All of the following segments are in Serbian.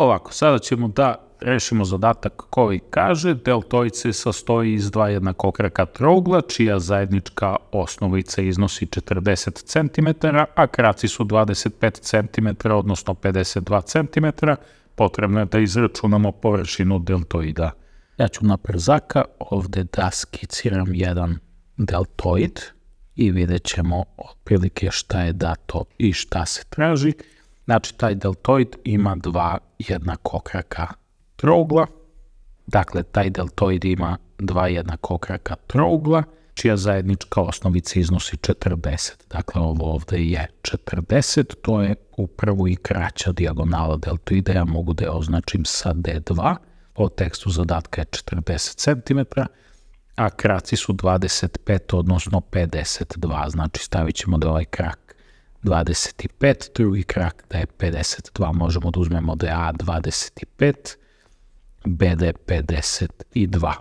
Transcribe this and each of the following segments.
Ovako, sada ćemo da rešimo zadatak koji kaže deltoid se sastoji iz dva jednakokraka trougla, čija zajednička osnovica iznosi 40 cm, a kraci su 25 cm, odnosno 52 cm. Potrebno je da izračunamo površinu deltoida. Ja ću na przaka ovde da skiciram jedan deltoid i vidjet ćemo otprilike šta je dato i šta se traži. Znači, taj deltoid ima dva jednakokraka trougla. Dakle, taj deltoid ima dva jednakokraka trougla, čija zajednička osnovica iznosi 40. Dakle, ovo ovde je 40, to je upravo i kraća dijagonala deltoide, ja mogu da je označim sa D2, po tekstu zadatka je 40 cm, a kraci su 25, odnosno 52, znači stavit ćemo da je ovaj krak 25, drugi krak da je 52, možemo da uzmemo da je A 25, B da je 52.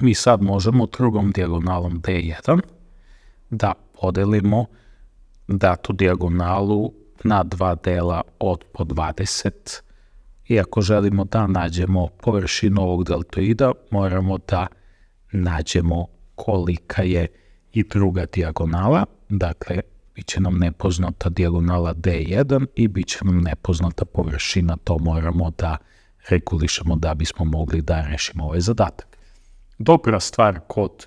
Mi sad možemo drugom dijagonalom D1 da podelimo datu dijagonalu na dva dela od po 20. I ako želimo da nađemo površinu ovog deltoida, moramo da nađemo kolika je i druga dijagonala, dakle će nam nepoznata dijagonala D1 i bit će nam nepoznata površina, to moramo da regulišemo da bismo mogli da rešimo ovaj zadatak. Dobra stvar kod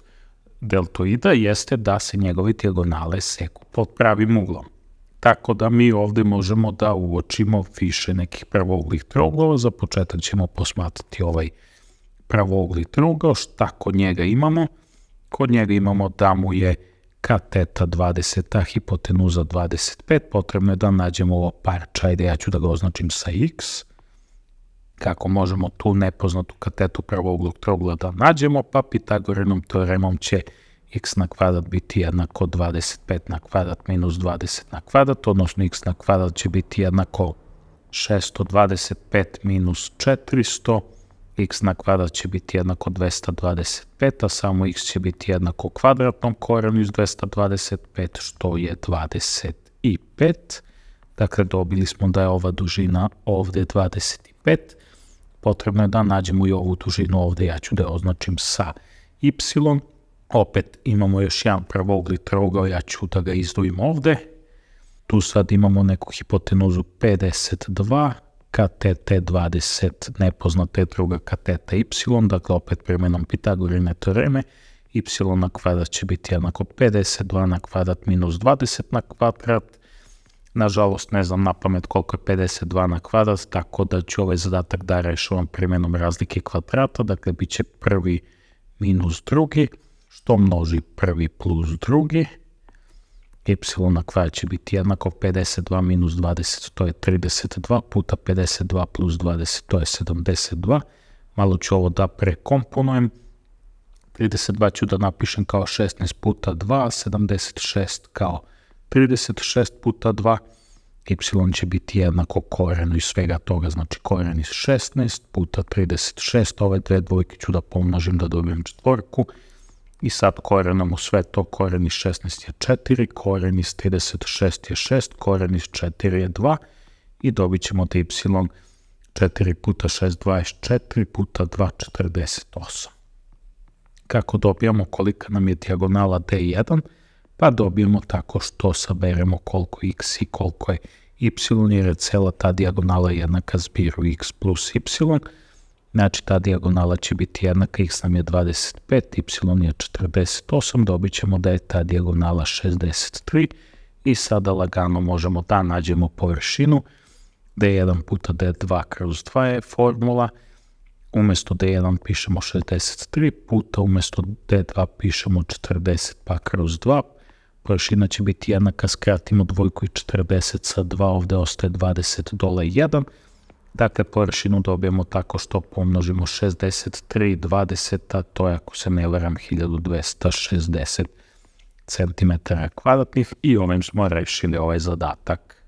deltoida jeste da se njegove dijagonale seku pod pravim uglom. Tako da mi ovde možemo da uočimo više nekih pravouglih trougova. Za početak ćemo posmatrati ovaj pravougli trougao, šta kod njega imamo. Kod njega imamo da mu je ka teta 20, a hipotenuza 25, potrebno je da nađemo ovo parče, ajde ja ću da ga označim sa x, kako možemo tu nepoznatu katetu pravouglog trougla da nađemo, pa Pitagorinom teoremom će x na kvadrat biti jednako 25 na kvadrat minus 20 na kvadrat, odnosno x na kvadrat će biti jednako 625 minus 400, x na kvadrat će biti jednako 225, a samo x će biti jednako kvadratnom korenu iz 225, što je 25. Dakle, dobili smo da je ova dužina ovde 25. Potrebno je da nađemo i ovu dužinu ovde, ja ću da je označim sa y. Opet imamo još jedan prvougli trougao, ja ću da ga izdujem ovde. Tu sad imamo neku hipotenuzu 52, KTT20 nepoznate druga kateta y, dakle opet primjenom Pitagorine teoreme, y na kvadrat će biti jednako 52 na kvadrat minus 20 na kvadrat. Nažalost, ne znam na pamet koliko je 52 na kvadrat, tako da ću ovaj zadatak da rešavam primjenom razlike kvadrata, dakle bit će prvi minus drugi, što množi prvi plus drugi, y na kraju će biti jednako 52 minus 20, to je 32, puta 52 plus 20, to je 72. Malo ću ovo da prekomponujem. 32 ću da napišem kao 16 puta 2, 76 kao 36 puta 2, y će biti jednako korenu iz svega toga, znači koren iz 16 puta 36, ove dve dvojke ću da pomnožim da dobijem četvorku, I sad u sve to, koren iz 16 je 4, koren iz 36 je 6, koren iz 4 je 2 i dobit ćemo da y 4 puta 6, 24 puta 2, 48. Kako dobijamo kolika nam je dijagonala D1? Pa dobijemo tako što saberemo koliko je x i koliko je y, jer je cela ta dijagonala jednaka zbiru x plus y, Znači ta dijagonala će biti jednaka x nam je 25, y je 48, dobit ćemo da je ta dijagonala 63 i sada lagano možemo da nađemo površinu. d1 puta d2 kroz 2 je formula, umesto d1 pišemo 63 puta, umesto d2 pišemo 40 pa kroz 2, površina će biti jednaka, skratimo dvojku i 40 sa 2, ovde ostaje 20 dole 1, Dakle, površinu dobijemo tako što pomnožimo 63 20, a to je, ako se ne varam, 1260 cm kvadratnih i ovim smo rešili ovaj zadatak.